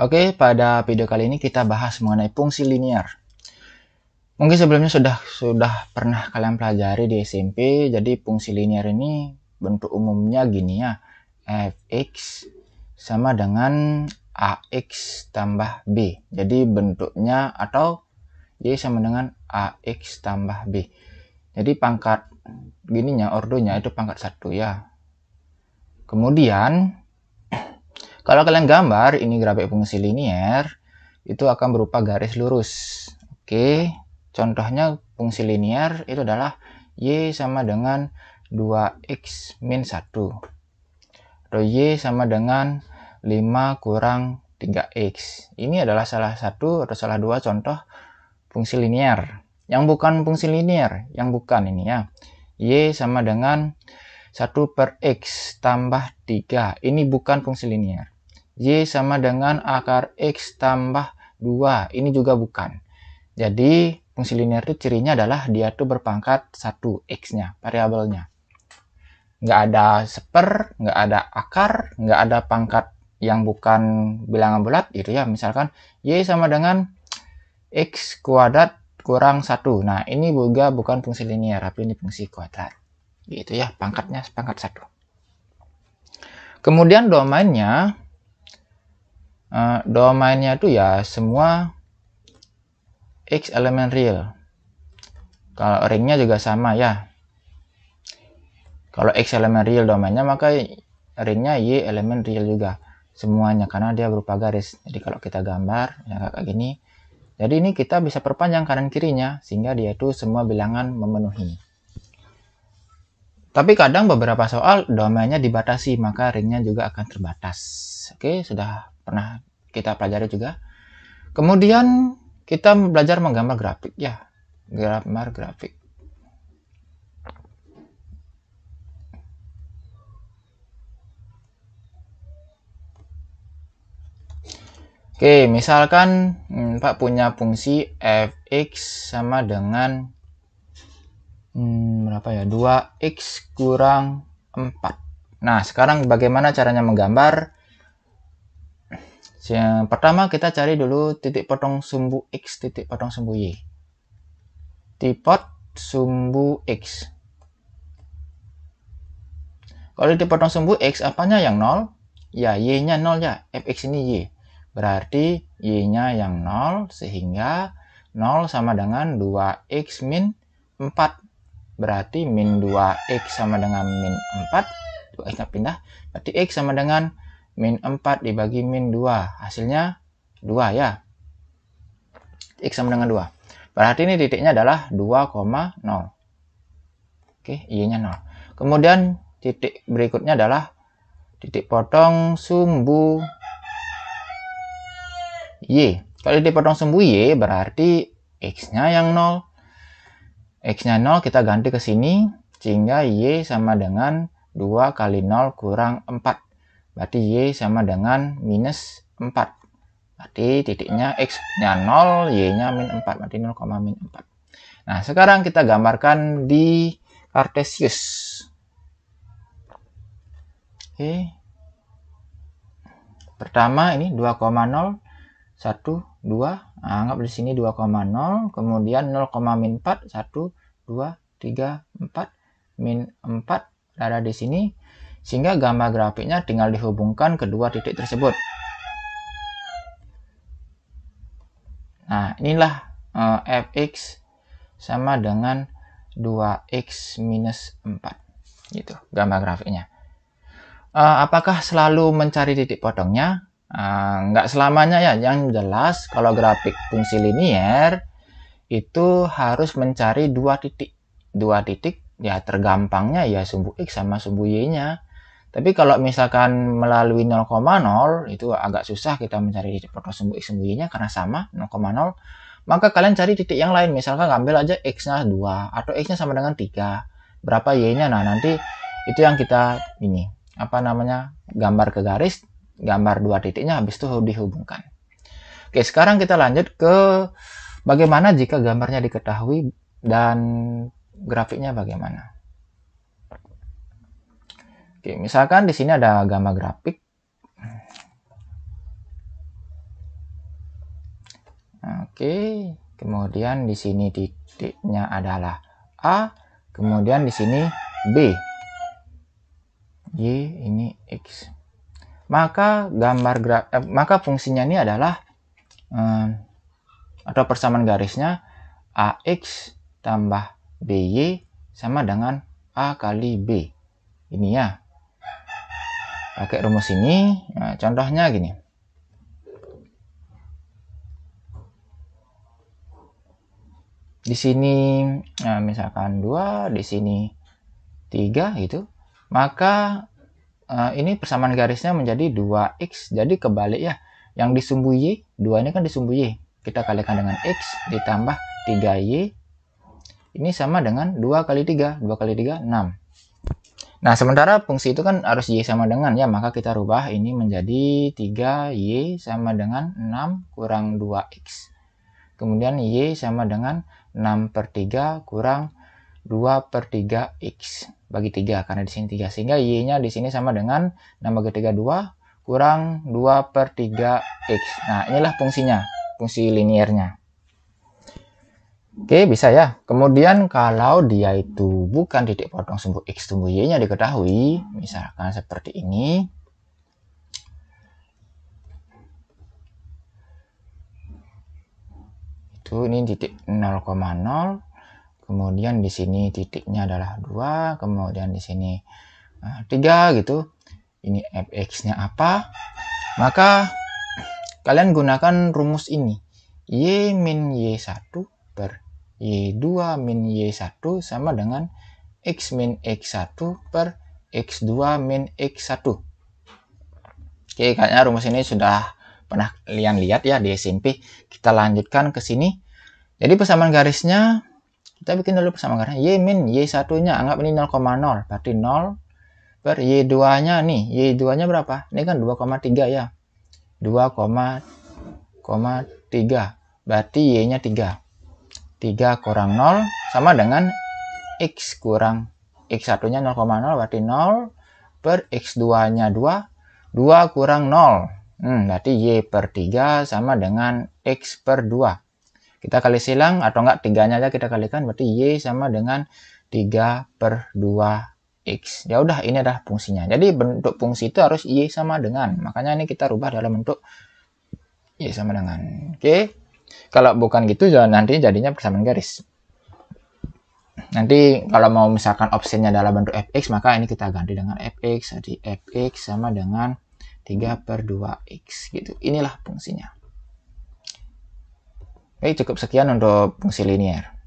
Oke, pada video kali ini kita bahas mengenai fungsi linear. Mungkin sebelumnya sudah sudah pernah kalian pelajari di SMP, jadi fungsi linear ini bentuk umumnya gini ya. fx sama dengan ax tambah b. Jadi bentuknya atau y sama dengan ax tambah b. Jadi pangkat gininya ordonya itu pangkat satu ya. Kemudian kalau kalian gambar, ini grafik fungsi linier, itu akan berupa garis lurus. Oke, contohnya fungsi linier itu adalah Y sama dengan 2X min 1. Atau Y sama dengan 5 kurang 3X. Ini adalah salah satu atau salah dua contoh fungsi linier. Yang bukan fungsi linier, yang bukan ini ya. Y sama dengan 1 per X tambah 3. Ini bukan fungsi linier. Y sama dengan akar X tambah 2. Ini juga bukan. Jadi fungsi linear itu cirinya adalah dia tuh berpangkat 1 X-nya, variabelnya. Nggak ada seper, nggak ada akar, nggak ada pangkat yang bukan bilangan bulat gitu ya. Misalkan Y sama dengan X kuadrat kurang 1. Nah ini juga bukan fungsi linear, tapi ini fungsi kuadrat. Gitu ya, pangkatnya pangkat 1. Kemudian domainnya Eh, domainnya itu ya semua x elemen real kalau ringnya juga sama ya kalau x elemen real domainnya maka ringnya y elemen real juga semuanya karena dia berupa garis jadi kalau kita gambar ya kayak gini jadi ini kita bisa perpanjang kanan kirinya sehingga dia itu semua bilangan memenuhi tapi kadang beberapa soal domainnya dibatasi, maka ringnya juga akan terbatas. Oke, sudah pernah kita pelajari juga. Kemudian kita belajar menggambar grafik ya, gambar grafik. Oke, misalkan hmm, Pak punya fungsi fx sama dengan hmm, berapa ya 2x kurang 4 nah sekarang bagaimana caranya menggambar yang pertama kita cari dulu titik potong sumbu x titik potong sumbu y tipot sumbu x kalau titik potong sumbu x apanya yang 0 ya y nya 0 ya fx ini y berarti y nya yang 0 sehingga 0 sama dengan 2x min 4 Berarti min 2x sama dengan min 4. 2x nggak pindah. Berarti x sama dengan min 4 dibagi min 2. Hasilnya 2 ya. X sama dengan 2. Berarti ini titiknya adalah 2,0. Oke, Y-nya 0. Kemudian titik berikutnya adalah titik potong sumbu Y. Kalau titik potong sumbu Y berarti X-nya yang 0, X-nya 0 kita ganti ke sini, sehingga Y sama dengan 2 kali 0 kurang 4. Berarti Y sama dengan minus 4. Berarti titiknya X-nya 0, Y-nya min 4. Berarti 0, min 4. Nah, sekarang kita gambarkan di Cartesius. Oke. Pertama ini 2,0 1, 2, nah, anggap di sini 2,0, kemudian 0, min 4, 1, 2, 3, 4, min 4 ada di sini, sehingga gambar grafiknya tinggal dihubungkan kedua titik tersebut. Nah, inilah uh, fx sama dengan 2x minus 4. Gitu, gambar grafiknya. Uh, apakah selalu mencari titik potongnya? Ah, nggak uh, selamanya ya yang jelas kalau grafik fungsi linier itu harus mencari dua titik dua titik ya tergampangnya ya sumbu x sama sumbu y nya tapi kalau misalkan melalui 0,0 itu agak susah kita mencari titik protos sumbu x sumbu y nya karena sama 0,0 maka kalian cari titik yang lain misalkan ambil aja x nya 2 atau x nya sama dengan 3 berapa y nya nah nanti itu yang kita ini apa namanya gambar ke garis gambar dua titiknya habis itu dihubungkan. Oke, sekarang kita lanjut ke bagaimana jika gambarnya diketahui dan grafiknya bagaimana. Oke, misalkan di sini ada gambar grafik. Oke, kemudian di sini titiknya adalah A, kemudian di sini B. Y, ini X maka gambar graf, eh, maka fungsinya ini adalah eh, atau persamaan garisnya ax tambah by sama dengan a kali b ini ya pakai rumus ini nah, contohnya gini di sini nah, misalkan dua di sini tiga gitu maka Eh, ini persamaan garisnya menjadi 2x. Jadi kebalik ya. Yang sumbu y, 2 ini kan sumbu y. Kita kalikan dengan x ditambah 3y. Ini sama dengan 2 kali 3. 2 kali 3, 6. Nah, sementara fungsi itu kan harus y sama dengan ya. Maka kita rubah ini menjadi 3y sama dengan 6 kurang 2x. Kemudian y sama dengan 6 per 3 kurang 2 per 3x bagi 3 karena di sini 3 sehingga y-nya di sini sama dengan 6 bagi 3 2 kurang 2 per 3 x nah inilah fungsinya fungsi liniernya oke bisa ya kemudian kalau dia itu bukan titik potong sumbu x sumbu y-nya diketahui misalkan seperti ini itu ini titik 0,0 kemudian di sini titiknya adalah 2, kemudian di sini 3 eh, gitu. Ini fx-nya apa? Maka kalian gunakan rumus ini. Y min Y1 per Y2 min Y1 sama dengan X min X1 per X2 min X1. Oke, kayaknya rumus ini sudah pernah kalian lihat ya di SMP. Kita lanjutkan ke sini. Jadi persamaan garisnya kita bikin dulu persamaan y min y satunya anggap ini 0,0 berarti 0 per y 2 nya nih y 2 nya berapa ini kan 2,3 ya 2,3 berarti y nya 3 3 kurang 0 sama dengan x kurang x satunya 0,0 berarti 0 per x 2 nya 2 2 kurang 0 hmm, berarti y per 3 sama dengan x per 2 kita kali silang atau enggak tiganya aja kita kalikan berarti Y sama dengan 3 per 2 X. Ya udah ini adalah fungsinya. Jadi bentuk fungsi itu harus Y sama dengan. Makanya ini kita rubah dalam bentuk Y sama dengan. Oke. Kalau bukan gitu ya nanti jadinya persamaan garis. Nanti kalau mau misalkan opsinya dalam bentuk fx maka ini kita ganti dengan fx. Jadi fx sama dengan 3 per 2x gitu. Inilah fungsinya. Oke, eh, cukup sekian untuk fungsi linear.